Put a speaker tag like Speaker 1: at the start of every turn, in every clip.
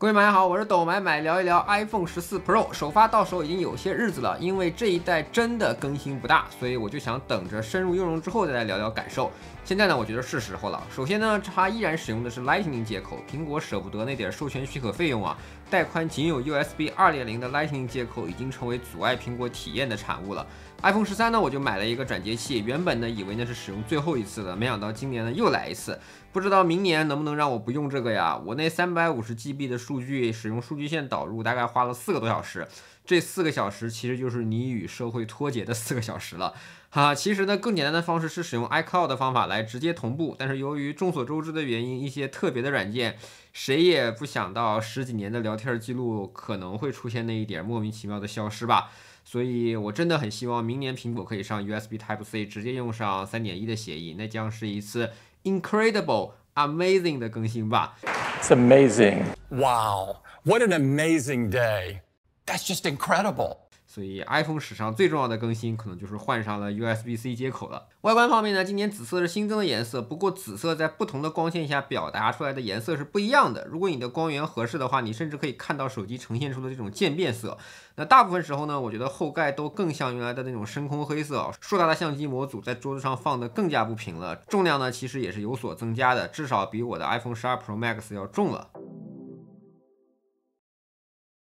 Speaker 1: 各位买家好，我是抖买买，聊一聊 iPhone 十四 Pro 首发，到手已经有些日子了。因为这一代真的更新不大，所以我就想等着深入用用之后再来聊聊感受。现在呢，我觉得是时候了。首先呢，它依然使用的是 Lightning 接口，苹果舍不得那点儿授权许可费用啊，带宽仅有 USB 二点零的 Lightning 接口已经成为阻碍苹果体验的产物了。iPhone 十三呢，我就买了一个转接器。原本呢，以为那是使用最后一次的，没想到今年呢又来一次。不知道明年能不能让我不用这个呀？我那三百五十 GB 的数据，使用数据线导入，大概花了四个多小时。这四个小时其实就是你与社会脱节的四个小时了。哈，其实呢，更简单的方式是使用 iCloud 的方法来直接同步。但是由于众所周知的原因，一些特别的软件，谁也不想到十几年的聊天记录可能会出现那一点莫名其妙的消失吧。所以，我真的很希望明年苹果可以上 USB Type C，直接用上三点一的协议，那将是一次 incredible、amazing 的更新吧。It's amazing. Wow, what an amazing day. That's just incredible. 所以，iPhone 史上最重要的更新，可能就是换上了 USB-C 接口了。外观方面呢，今年紫色是新增的颜色，不过紫色在不同的光线下表达出来的颜色是不一样的。如果你的光源合适的话，你甚至可以看到手机呈现出的这种渐变色。那大部分时候呢，我觉得后盖都更像原来的那种深空黑色硕大的相机模组在桌子上放的更加不平了。重量呢，其实也是有所增加的，至少比我的 iPhone 12 Pro Max 要重了。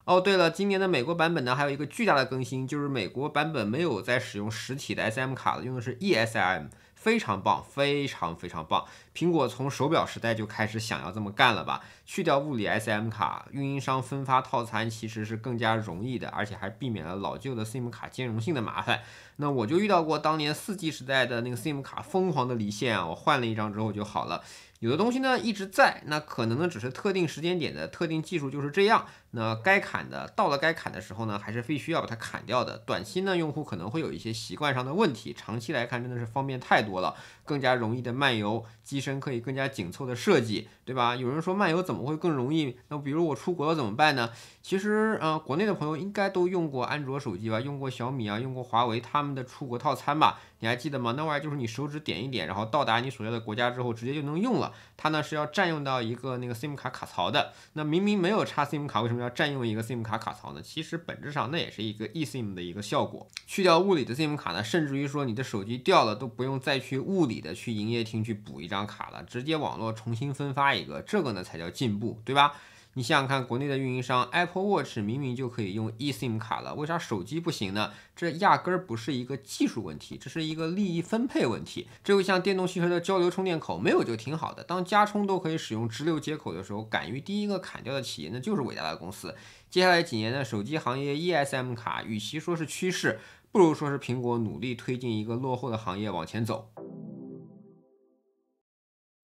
Speaker 1: 哦，对了，今年的美国版本呢，还有一个巨大的更新，就是美国版本没有再使用实体的 SIM 卡了，用的是 eSIM，非常棒，非常非常棒。苹果从手表时代就开始想要这么干了吧？去掉物理 SIM 卡，运营商分发套餐其实是更加容易的，而且还避免了老旧的 SIM 卡兼容性的麻烦。那我就遇到过当年 4G 时代的那个 SIM 卡疯狂的离线啊，我换了一张之后就好了。有的东西呢一直在，那可能呢只是特定时间点的特定技术就是这样。那该砍的到了该砍的时候呢，还是必须要把它砍掉的。短期呢，用户可能会有一些习惯上的问题，长期来看真的是方便太多了，更加容易的漫游，机身可以更加紧凑的设计，对吧？有人说漫游怎么会更容易？那比如我出国了怎么办呢？其实，呃，国内的朋友应该都用过安卓手机吧，用过小米啊，用过华为他们的出国套餐吧？你还记得吗？那玩意就是你手指点一点，然后到达你所在的国家之后，直接就能用了。它呢是要占用到一个那个 SIM 卡卡槽的。那明明没有插 SIM 卡，为什么？要占用一个 SIM 卡卡槽呢，其实本质上那也是一个 eSIM 的一个效果。去掉物理的 SIM 卡呢，甚至于说你的手机掉了都不用再去物理的去营业厅去补一张卡了，直接网络重新分发一个，这个呢才叫进步，对吧？你想想看，国内的运营商 Apple Watch 明明就可以用 eSIM 卡了，为啥手机不行呢？这压根儿不是一个技术问题，这是一个利益分配问题。这就像电动汽车的交流充电口，没有就挺好的。当加充都可以使用直流接口的时候，敢于第一个砍掉的企业，那就是伟大的公司。接下来几年的手机行业 eSIM 卡，与其说是趋势，不如说是苹果努力推进一个落后的行业往前走。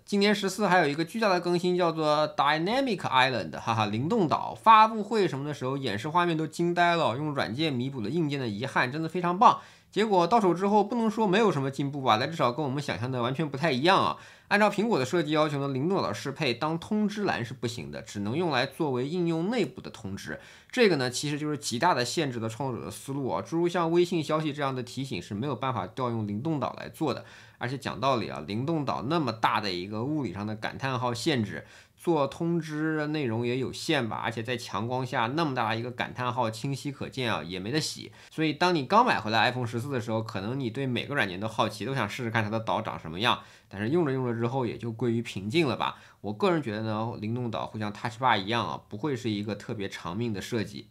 Speaker 1: 今年十四还有一个巨大的更新，叫做 Dynamic Island，哈哈，灵动岛发布会什么的时候，演示画面都惊呆了，用软件弥补了硬件的遗憾，真的非常棒。结果到手之后，不能说没有什么进步吧，但至少跟我们想象的完全不太一样啊。按照苹果的设计要求呢，灵动岛适配当通知栏是不行的，只能用来作为应用内部的通知。这个呢，其实就是极大的限制了创作者的思路啊。诸如像微信消息这样的提醒是没有办法调用灵动岛来做的。而且讲道理啊，灵动岛那么大的一个物理上的感叹号限制，做通知内容也有限吧。而且在强光下那么大的一个感叹号清晰可见啊，也没得洗。所以当你刚买回来 iPhone 十四的时候，可能你对每个软件都好奇，都想试试看它的岛长什么样。但是用着用着之后也就归于平静了吧。我个人觉得呢，灵动岛会像 Touch Bar 一样啊，不会是一个特别长命的设计。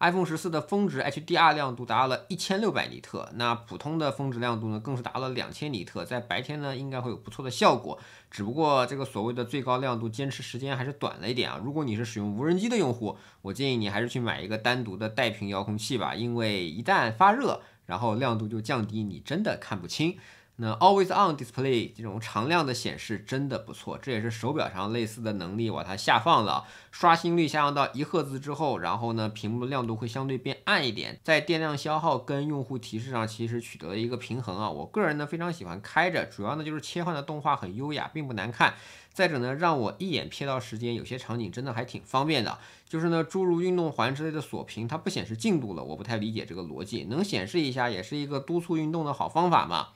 Speaker 1: iPhone 十四的峰值 HDR 亮度达到了一千六百尼特，那普通的峰值亮度呢，更是达到了两千尼特，在白天呢应该会有不错的效果。只不过这个所谓的最高亮度坚持时间还是短了一点啊。如果你是使用无人机的用户，我建议你还是去买一个单独的带屏遥控器吧，因为一旦发热。然后亮度就降低，你真的看不清。那 Always On Display 这种常亮的显示真的不错，这也是手表上类似的能力，把它下放了。刷新率下降到一赫兹之后，然后呢，屏幕亮度会相对变暗一点，在电量消耗跟用户提示上其实取得了一个平衡啊。我个人呢非常喜欢开着，主要呢就是切换的动画很优雅，并不难看。再者呢，让我一眼瞥到时间，有些场景真的还挺方便的。就是呢，诸如运动环之类的锁屏，它不显示进度了，我不太理解这个逻辑，能显示一下也是一个督促运动的好方法嘛。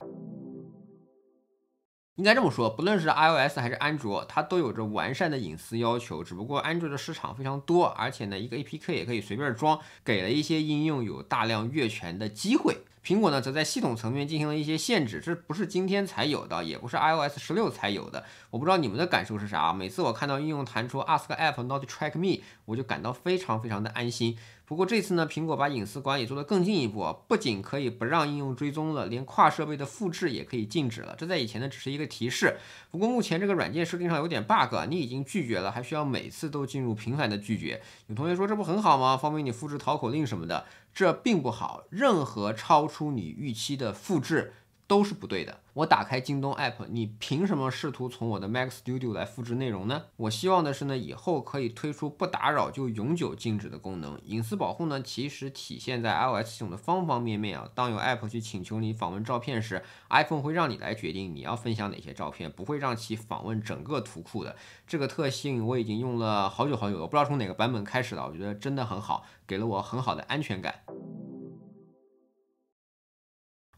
Speaker 1: 应该这么说，不论是 iOS 还是安卓，它都有着完善的隐私要求，只不过安卓的市场非常多，而且呢，一个 APK 也可以随便装，给了一些应用有大量越权的机会。苹果呢，则在系统层面进行了一些限制，这不是今天才有的，也不是 iOS 十六才有的。我不知道你们的感受是啥。每次我看到应用弹出 Ask App Not Track Me，我就感到非常非常的安心。不过这次呢，苹果把隐私管理做得更进一步，不仅可以不让应用追踪了，连跨设备的复制也可以禁止了。这在以前呢，只是一个提示。不过目前这个软件设定上有点 bug，你已经拒绝了，还需要每次都进入频繁的拒绝。有同学说这不很好吗？方便你复制淘口令什么的。这并不好，任何超出你预期的复制。都是不对的。我打开京东 App，你凭什么试图从我的 Mac Studio 来复制内容呢？我希望的是呢，以后可以推出不打扰就永久禁止的功能。隐私保护呢，其实体现在 iOS 系统的方方面面啊。当有 App 去请求你访问照片时，iPhone 会让你来决定你要分享哪些照片，不会让其访问整个图库的。这个特性我已经用了好久好久了，不知道从哪个版本开始的。我觉得真的很好，给了我很好的安全感。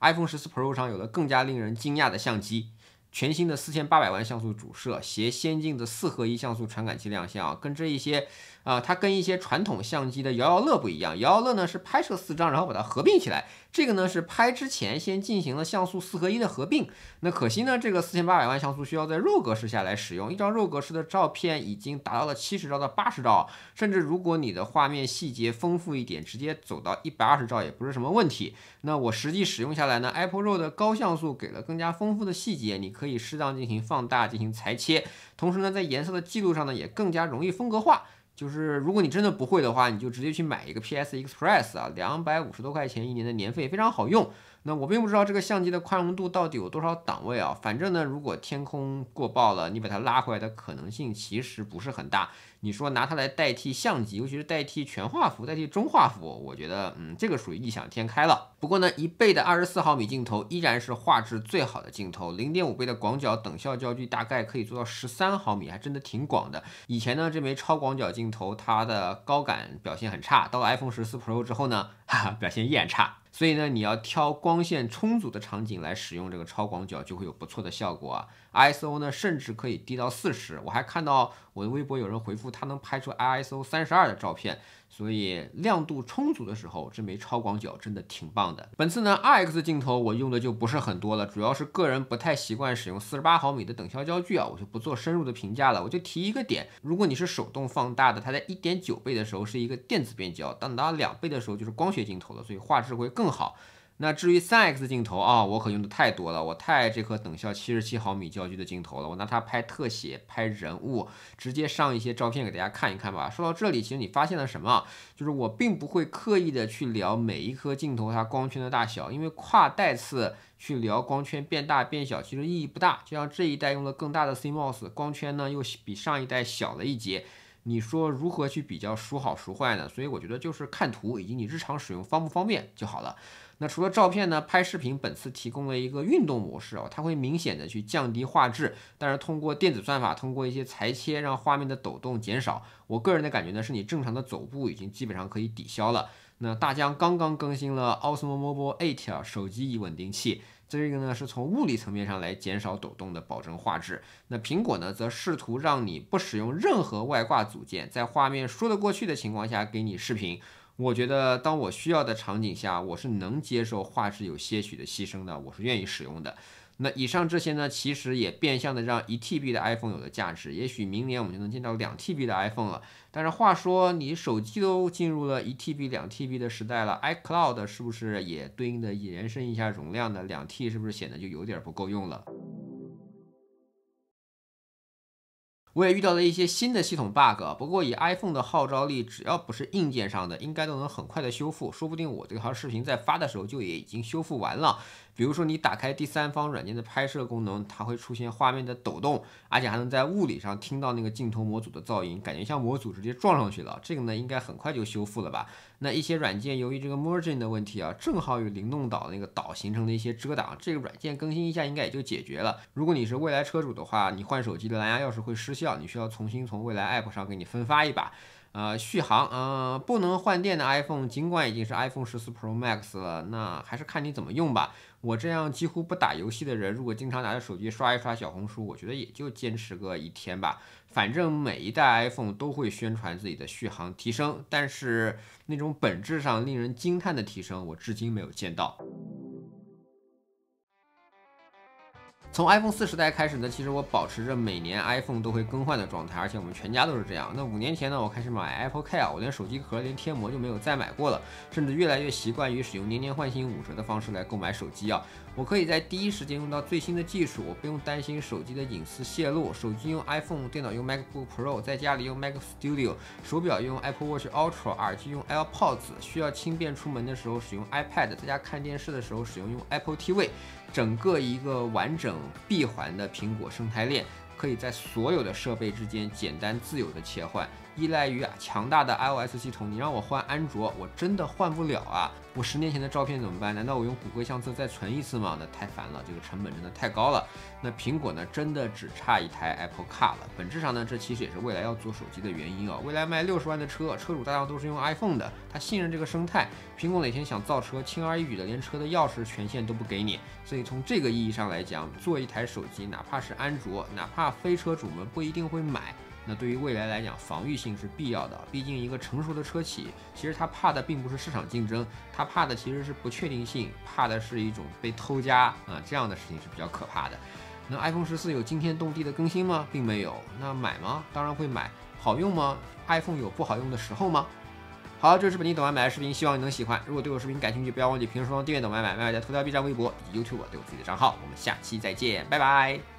Speaker 1: iPhone 十四 Pro 上有了更加令人惊讶的相机，全新的四千八百万像素主摄携先进的四合一像素传感器亮相啊，跟这一些啊，它跟一些传统相机的摇摇乐不一样，摇摇乐呢是拍摄四张然后把它合并起来。这个呢是拍之前先进行了像素四合一的合并，那可惜呢，这个四千八百万像素需要在 RAW 格式下来使用，一张 RAW 格式的照片已经达到了七十兆到八十兆，甚至如果你的画面细节丰富一点，直接走到一百二十兆也不是什么问题。那我实际使用下来呢，Apple RAW 的高像素给了更加丰富的细节，你可以适当进行放大进行裁切，同时呢，在颜色的记录上呢，也更加容易风格化。就是，如果你真的不会的话，你就直接去买一个 PS Express 啊，两百五十多块钱一年的年费，非常好用。那我并不知道这个相机的宽容度到底有多少档位啊？反正呢，如果天空过曝了，你把它拉回来的可能性其实不是很大。你说拿它来代替相机，尤其是代替全画幅、代替中画幅，我觉得嗯，这个属于异想天开了。不过呢，一倍的二十四毫米镜头依然是画质最好的镜头。零点五倍的广角等效焦距大概可以做到十三毫米，还真的挺广的。以前呢，这枚超广角镜头它的高感表现很差，到了 iPhone 十四 Pro 之后呢，哈哈，表现依然差。所以呢，你要挑光。光线充足的场景来使用这个超广角就会有不错的效果啊。ISO 呢甚至可以低到四十，我还看到我的微博有人回复它能拍出 ISO 三十二的照片，所以亮度充足的时候，这枚超广角真的挺棒的。本次呢，R X 镜头我用的就不是很多了，主要是个人不太习惯使用四十八毫米的等效焦距啊，我就不做深入的评价了。我就提一个点，如果你是手动放大的，它在一点九倍的时候是一个电子变焦，当达两倍的时候就是光学镜头了，所以画质会更好。那至于三 X 镜头啊，我可用的太多了，我太爱这颗等效七十七毫米焦距的镜头了。我拿它拍特写，拍人物，直接上一些照片给大家看一看吧。说到这里，其实你发现了什么？就是我并不会刻意的去聊每一颗镜头它光圈的大小，因为跨代次去聊光圈变大变小，其实意义不大。就像这一代用了更大的 CMOS，光圈呢又比上一代小了一截，你说如何去比较孰好孰坏呢？所以我觉得就是看图以及你日常使用方不方便就好了。那除了照片呢？拍视频，本次提供了一个运动模式哦，它会明显的去降低画质，但是通过电子算法，通过一些裁切，让画面的抖动减少。我个人的感觉呢，是你正常的走步已经基本上可以抵消了。那大疆刚刚更新了 Osmo Mobile 8手机仪稳定器，这个呢是从物理层面上来减少抖动的，保证画质。那苹果呢，则试图让你不使用任何外挂组件，在画面说得过去的情况下给你视频。我觉得，当我需要的场景下，我是能接受画质有些许的牺牲的，我是愿意使用的。那以上这些呢，其实也变相的让一 T B 的 iPhone 有了价值。也许明年我们就能见到两 T B 的 iPhone 了。但是话说，你手机都进入了一 T B、两 T B 的时代了，iCloud 是不是也对应的延伸一下容量呢？两 T 是不是显得就有点不够用了？我也遇到了一些新的系统 bug，不过以 iPhone 的号召力，只要不是硬件上的，应该都能很快的修复。说不定我这条视频在发的时候就也已经修复完了。比如说你打开第三方软件的拍摄功能，它会出现画面的抖动，而且还能在物理上听到那个镜头模组的噪音，感觉像模组直接撞上去了。这个呢，应该很快就修复了吧？那一些软件由于这个 m e r g i n 的问题啊，正好与灵动岛那个岛形成了一些遮挡，这个软件更新一下应该也就解决了。如果你是未来车主的话，你换手机的蓝牙钥匙会失效，你需要重新从未来 App 上给你分发一把。呃，续航，嗯，不能换电的 iPhone，尽管已经是 iPhone 十四 Pro Max 了，那还是看你怎么用吧。我这样几乎不打游戏的人，如果经常拿着手机刷一刷小红书，我觉得也就坚持个一天吧。反正每一代 iPhone 都会宣传自己的续航提升，但是那种本质上令人惊叹的提升，我至今没有见到。从 iPhone 四时代开始呢，其实我保持着每年 iPhone 都会更换的状态，而且我们全家都是这样。那五年前呢，我开始买 AppleCare，我连手机壳、连贴膜就没有再买过了，甚至越来越习惯于使用年年换新、五折的方式来购买手机啊。我可以在第一时间用到最新的技术，我不用担心手机的隐私泄露。手机用 iPhone，电脑用 MacBook Pro，在家里用 Mac Studio，手表用 Apple Watch Ultra，耳机用 AirPods，需要轻便出门的时候使用 iPad，在家看电视的时候使用用 Apple TV，整个一个完整。闭环的苹果生态链，可以在所有的设备之间简单自由的切换。依赖于强大的 iOS 系统，你让我换安卓，我真的换不了啊！我十年前的照片怎么办？难道我用谷歌相册再存一次吗？那太烦了，这个成本真的太高了。那苹果呢？真的只差一台 Apple Car 了。本质上呢，这其实也是未来要做手机的原因啊！未来卖六十万的车，车主大家都是用 iPhone 的，他信任这个生态。苹果哪天想造车，轻而易举的连车的钥匙权限都不给你。所以从这个意义上来讲，做一台手机，哪怕是安卓，哪怕非车主们不一定会买。那对于未来来讲，防御性是必要的。毕竟一个成熟的车企，其实它怕的并不是市场竞争，它怕的其实是不确定性，怕的是一种被偷家啊这样的事情是比较可怕的。那 iPhone 十四有惊天动地的更新吗？并没有。那买吗？当然会买。好用吗？iPhone 有不好用的时候吗？好，这是本期懂外买的视频，希望你能喜欢。如果对我视频感兴趣，不要忘记评论、收藏、订阅懂外买。买买在头条、B 站、微博、YouTube 都有自己的账号。我们下期再见，拜拜。